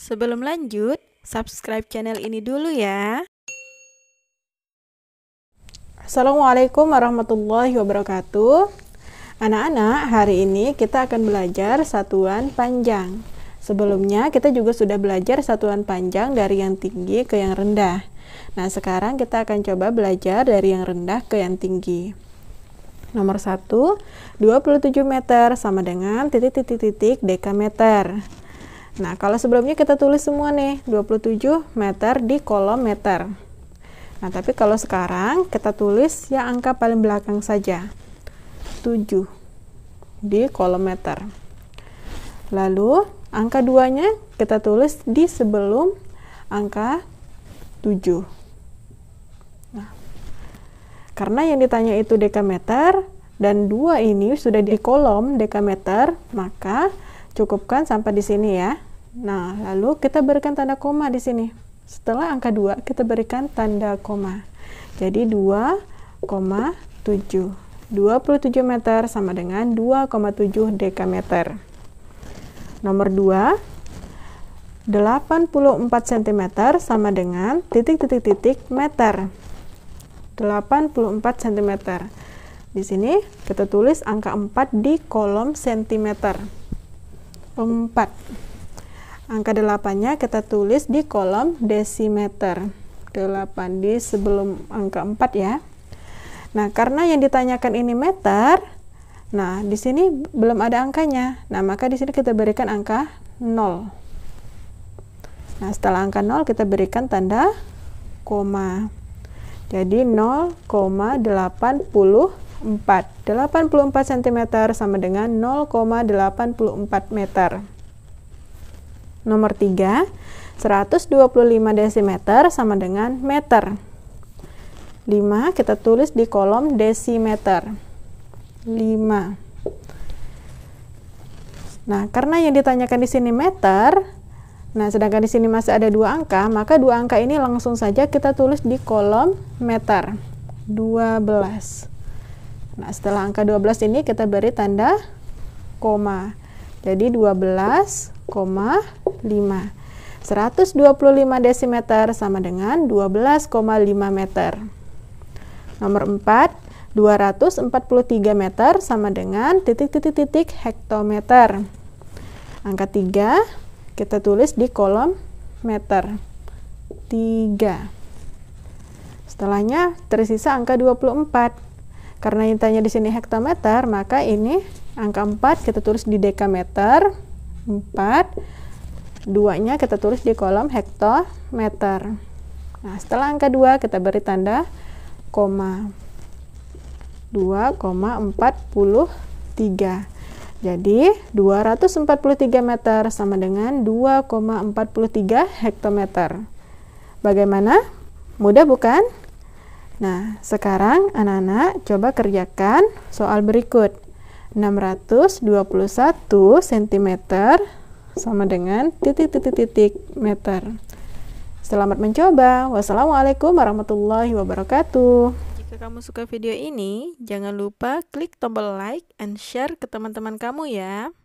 Sebelum lanjut, subscribe channel ini dulu ya. Assalamualaikum warahmatullahi wabarakatuh. Anak-anak, hari ini kita akan belajar satuan panjang. Sebelumnya kita juga sudah belajar satuan panjang dari yang tinggi ke yang rendah. Nah, sekarang kita akan coba belajar dari yang rendah ke yang tinggi. Nomor 1, 27 meter sama dengan titik-titik-titik dekameter. Nah, kalau sebelumnya kita tulis semua nih, 27 meter di kolom meter. Nah, tapi kalau sekarang kita tulis ya angka paling belakang saja. 7 di kolom meter. Lalu, angka duanya kita tulis di sebelum angka 7. Nah, karena yang ditanya itu dekameter, dan dua ini sudah di kolom dekameter, maka cukupkan sampai di sini ya. Nah, lalu kita berikan tanda koma di sini. Setelah angka 2, kita berikan tanda koma. Jadi 2,7. 27 meter sama dengan 2,7 dekameter. Nomor 2, 84 cm sama dengan titik-titik-titik meter. 84 cm. Di sini kita tulis angka 4 di kolom cm. 4. Angka delapannya kita tulis di kolom desimeter. delapan di sebelum angka empat ya. Nah, karena yang ditanyakan ini meter, nah di sini belum ada angkanya. Nah, maka di sini kita berikan angka nol. Nah, setelah angka nol kita berikan tanda koma. Jadi 0,84. 84 cm sama dengan 0,84 meter. Nomor 3, 125 desimeter sama dengan meter. 5 kita tulis di kolom desimeter. 5. Nah, karena yang ditanyakan di sini meter, nah sedangkan di sini masih ada dua angka, maka dua angka ini langsung saja kita tulis di kolom meter. 12. Nah, setelah angka 12 ini kita beri tanda koma. Jadi 12, koma 5. 125 desimeter sama dengan 12,5 meter. Nomor 4, 243 meter sama dengan titik-titik-titik hektometer. Angka 3 kita tulis di kolom meter. 3. Setelahnya tersisa angka 24. Karena yang tanya di sini hektometer, maka ini angka 4 kita tulis di dekameter. 4 duanya kita tulis di kolom hektometer. Nah, setelah angka 2 kita beri tanda koma. 2,43. Jadi 243 meter sama dengan 2,43 hektometer. Bagaimana? Mudah bukan? Nah, sekarang anak-anak coba kerjakan soal berikut. 621 cm sama dengan titik-titik-titik meter. Selamat mencoba. Wassalamualaikum warahmatullahi wabarakatuh. Jika kamu suka video ini, jangan lupa klik tombol like and share ke teman-teman kamu ya.